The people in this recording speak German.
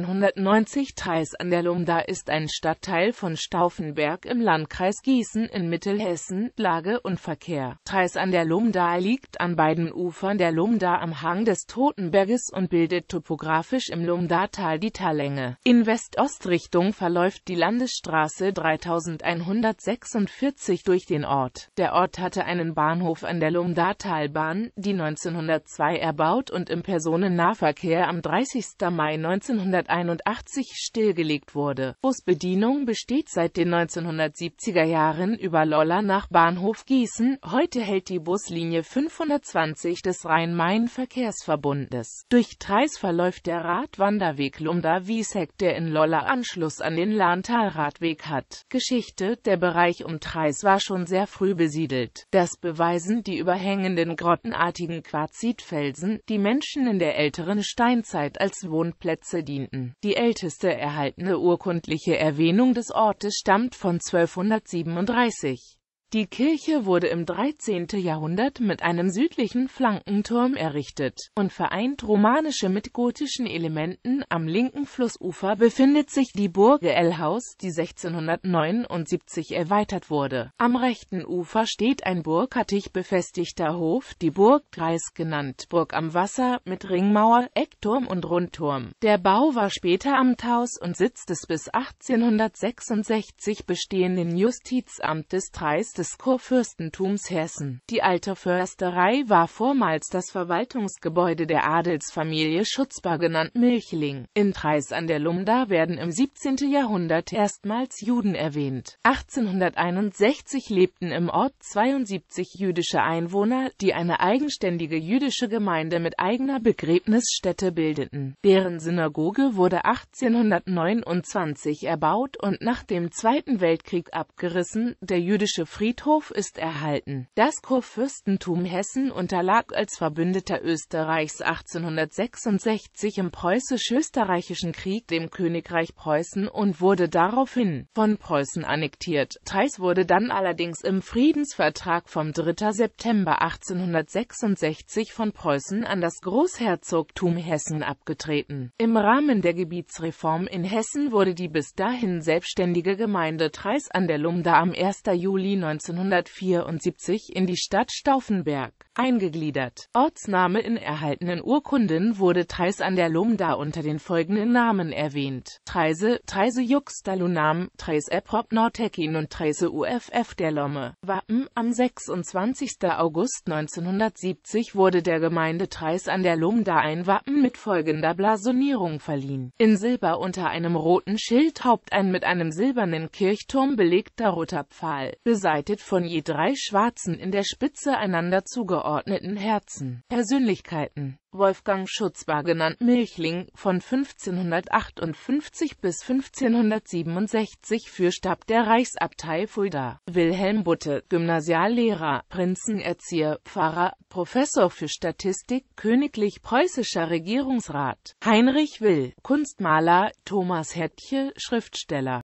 190 Treis an der Lumda ist ein Stadtteil von Stauffenberg im Landkreis Gießen in Mittelhessen. Lage und Verkehr Treis an der Lumda liegt an beiden Ufern der Lumda am Hang des Totenberges und bildet topografisch im Lumda-Tal die Tallänge. In West-Ost-Richtung verläuft die Landesstraße 3146 durch den Ort. Der Ort hatte einen Bahnhof an der Lumda-Talbahn, die 1902 erbaut und im Personennahverkehr am 30. Mai 1900 1981 stillgelegt wurde. Busbedienung besteht seit den 1970er Jahren über Lolla nach Bahnhof Gießen. Heute hält die Buslinie 520 des Rhein-Main-Verkehrsverbundes. Durch Treis verläuft der Radwanderweg Lumda-Wieseck, der in Lolla Anschluss an den Lahntalradweg hat. Geschichte Der Bereich um Treis war schon sehr früh besiedelt. Das beweisen die überhängenden grottenartigen Quarzitfelsen, die Menschen in der älteren Steinzeit als Wohnplätze dienen dienten. Die älteste erhaltene urkundliche Erwähnung des Ortes stammt von 1237 die Kirche wurde im 13. Jahrhundert mit einem südlichen Flankenturm errichtet und vereint romanische mit gotischen Elementen. Am linken Flussufer befindet sich die Burg Elhaus, die 1679 erweitert wurde. Am rechten Ufer steht ein burghattig befestigter Hof, die Burg Kreis genannt, Burg am Wasser mit Ringmauer, Eckturm und Rundturm. Der Bau war später Amthaus und Sitz des bis 1866 bestehenden Justizamtes Dreis des Kurfürstentums Hessen. Die alte Försterei war vormals das Verwaltungsgebäude der Adelsfamilie Schutzbar genannt Milchling. In Preis an der Lumda werden im 17. Jahrhundert erstmals Juden erwähnt. 1861 lebten im Ort 72 jüdische Einwohner, die eine eigenständige jüdische Gemeinde mit eigener Begräbnisstätte bildeten. Deren Synagoge wurde 1829 erbaut und nach dem Zweiten Weltkrieg abgerissen, der jüdische Frieden Friedhof ist erhalten. Das Kurfürstentum Hessen unterlag als Verbündeter Österreichs 1866 im preußisch-österreichischen Krieg dem Königreich Preußen und wurde daraufhin von Preußen annektiert. Theis wurde dann allerdings im Friedensvertrag vom 3. September 1866 von Preußen an das Großherzogtum Hessen abgetreten. Im Rahmen der Gebietsreform in Hessen wurde die bis dahin selbstständige Gemeinde Theis an der Lumda am 1. Juli 19 1974 in die Stadt Stauffenberg eingegliedert. Ortsname in erhaltenen Urkunden wurde Treis an der Lumda unter den folgenden Namen erwähnt. Treise, Treise Juxtalunam, Treis Eprop Nortekin und Treise UFF der Lomme. Wappen Am 26. August 1970 wurde der Gemeinde Treis an der Lumda ein Wappen mit folgender Blasonierung verliehen. In Silber unter einem roten Schild haupt ein mit einem silbernen Kirchturm belegter roter Pfahl, beseitet von je drei schwarzen in der Spitze einander zugeordnet übergeordneten Herzen. Persönlichkeiten Wolfgang Schutz war genannt Milchling, von 1558 bis 1567 Fürstab der Reichsabtei Fulda. Wilhelm Butte, Gymnasiallehrer, Prinzenerzieher, Pfarrer, Professor für Statistik, königlich preußischer Regierungsrat. Heinrich Will, Kunstmaler, Thomas Hettche, Schriftsteller